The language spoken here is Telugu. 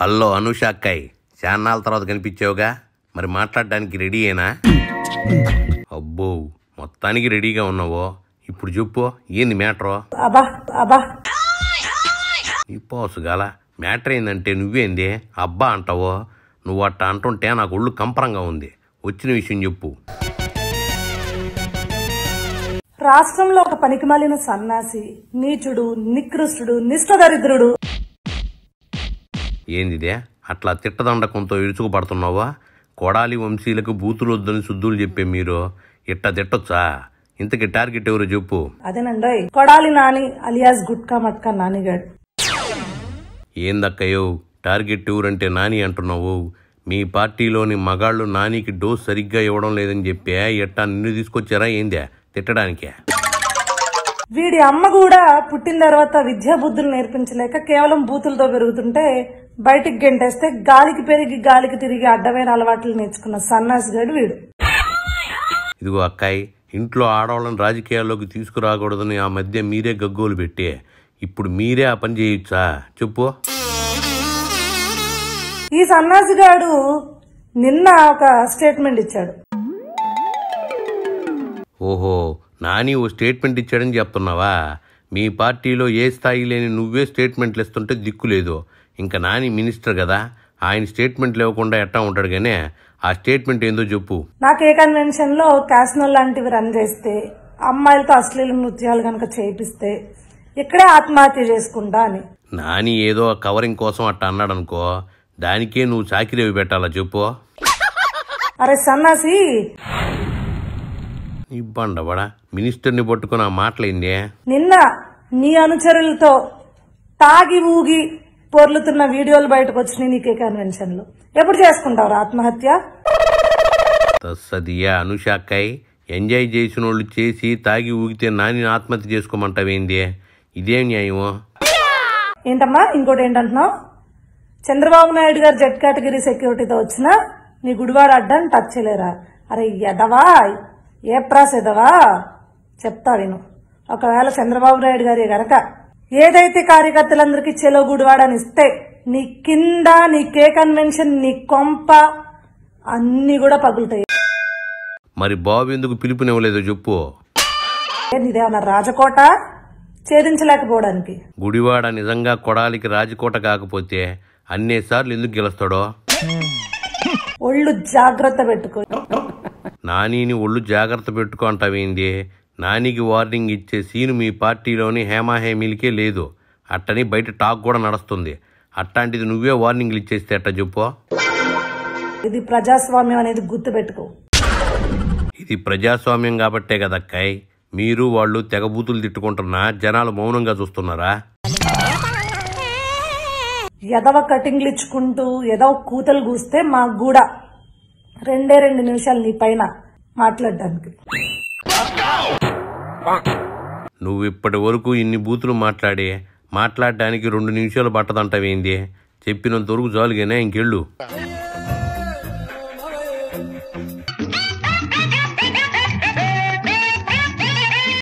హలో అనుష అక్కయ్ చాన్నాళ్ళ తర్వాత కనిపించావుగా మరి మాట్లాడడానికి రెడీ అయినా అబ్బో మొత్తానికి రెడీగా ఉన్నావో ఇప్పుడు చెప్పు ఏంది మ్యాటరో ఇప్పోసు గల మ్యాటర్ ఏందంటే నువ్వేంది అబ్బా అంటావో నువ్వు అట్ట అంటుంటే నాకు ఒళ్ళు కంపరంగా ఉంది వచ్చిన విషయం చెప్పు రాష్ట్రంలో ఒక పనికిమాలిన సన్నాసి నీచుడు నికృష్టుడు దరిద్రుడు ఏందిదే అట్లా తిట్టదండకంతో పడుతున్నావా కొడాలి వంశీలకు బూతులు వద్దని శుద్ధులు చెప్పే మీరు ఇట్ట తిట్టొచ్చా ఇంతకి టార్గెట్ ఎవరు చెప్పు అదేనండి కొడాలి నాని అలియాస్ గుట్కా మట్కా నానిగాడు ఏందక్కయ్యో టార్గెట్ ఎవరంటే నాని అంటున్నావు మీ పార్టీలోని మగాళ్ళు నానికి డోస్ సరిగ్గా ఇవ్వడం లేదని చెప్పే ఎట్టా నిన్ను తీసుకొచ్చారా ఏందే తిట్టడానికే వీడి అమ్మ కూడా పుట్టిన తర్వాత విద్యా బుద్ధులు నేర్పించలేక కేవలం బూతులతో పెరుగుతుంటే బయటికి గెంటేస్తే గాలికి పెరిగి గాలికి తిరిగి అడ్డమైన అలవాట్లు నేర్చుకున్న సన్నాసి గడు వీడు ఇదిగో అక్కాయి ఇంట్లో ఆడవాళ్ళని రాజకీయాల్లోకి తీసుకురాకూడదని ఆ మధ్య మీరే గగ్గోలు పెట్టి ఇప్పుడు మీరే ఆ పని చేయొచ్చా చెప్పు ఈ సన్నాసిగాడు నిన్న ఒక స్టేట్మెంట్ ఇచ్చాడు ఓహో నాని ఓ స్టేట్మెంట్ ఇచ్చాడని చెప్తున్నావా మీ పార్టీలో ఏ స్థాయి లేని నువ్వే స్టేట్మెంట్లు ఇస్తుంటే దిక్కులేదు ఇంకా నాని మినిస్టర్ కదా ఆయన స్టేట్మెంట్లు ఇవ్వకుండా ఎట్టా ఉంటాడు కానీ ఆ స్టేట్మెంట్ ఏందో చెప్పు నాకు ఏ కన్వెన్షన్ లో క్యాసినో లాంటివి రన్ చేస్తే అమ్మాయిలతో అశ్లీల నృత్యాలు కనుక చేయిస్తే ఇక్కడే ఆత్మహత్య చేసుకుంటా అని నాని ఏదో కవరింగ్ కోసం అట్ట అన్నాడు అనుకో దానికే నువ్వు చాకిరేవి పెట్టాలా చెప్పు అరే సన్నాసి నీ బండబడా మినిస్టర్ని పట్టుకుని ఆ నిన్న నీ అనుచరులతో తాగి ఊగి పొర్లుతున్న వీడియోలు బయటకు వచ్చినాయి నీకే కన్వెన్షన్లు ఎప్పుడు చేసుకుంటావు ఆత్మహత్య సదియా అనుషాకై ఎంజాయ్ చేసిన వాళ్ళు చేసి తాగి ఊగితే నాని ఆత్మహత్య చేసుకోమంటావేంది ఇదే న్యాయమో ఏంటమ్మా ఇంకోటి ఏంటంటున్నావు చంద్రబాబు నాయుడు గారు జెడ్ కేటగిరీ సెక్యూరిటీతో వచ్చినా నీ గుడివాడ అడ్డాన్ని టచ్ చేయలేరా అరే ఎదవా ఏ ఎదవా చెప్తా విను ఒకవేళ చంద్రబాబు నాయుడు గారి గనక ఏదైతే కార్యకర్తలందరికీ చెలో గుడివాడని ఇస్తే నీ కింద నీ కే కన్వెన్షన్ నీ కొంప అన్ని కూడా పగులుతాయి మరి బాబు ఎందుకు పిలుపునివ్వలేదో చెప్పు ఇదేమన్నా రాజకోట ఛేదించలేకపోవడానికి గుడివాడ నిజంగా కొడాలికి రాజకోట కాకపోతే అన్నేసార్లు ఎందుకు గెలుస్తాడో ఒళ్ళు జాగ్రత్త పెట్టుకో నానీని ఒళ్ళు జాగ్రత్త పెట్టుకో నానికి వార్నింగ్ ఇచ్చే సీను మీ పార్టీలోని హేమాహేమీలకే లేదు అట్టని బయట టాక్ కూడా నడుస్తుంది అట్లాంటిది నువ్వే వార్నింగ్లు ఇచ్చేస్తే అట్ట చెప్పు ఇది ప్రజాస్వామ్యం అనేది పెట్టుకో ఇది ప్రజాస్వామ్యం కాబట్టే కదక్కాయ్ మీరు వాళ్ళు తెగబూతులు తిట్టుకుంటున్నా జనాలు మౌనంగా చూస్తున్నారా ఎదవ కటింగ్లు ఇచ్చుకుంటూ ఎదవ కూతలు కూస్తే మా గూడ రెండే రెండు నిమిషాలు నీ పైన మాట్లాడడానికి నువ్వు ఇప్పటి వరకు ఇన్ని బూతులు మాట్లాడే మాట్లాడడానికి రెండు నిమిషాలు పట్టదంటావేంది చెప్పినంత వరకు జాలుగానే ఇంకెళ్ళు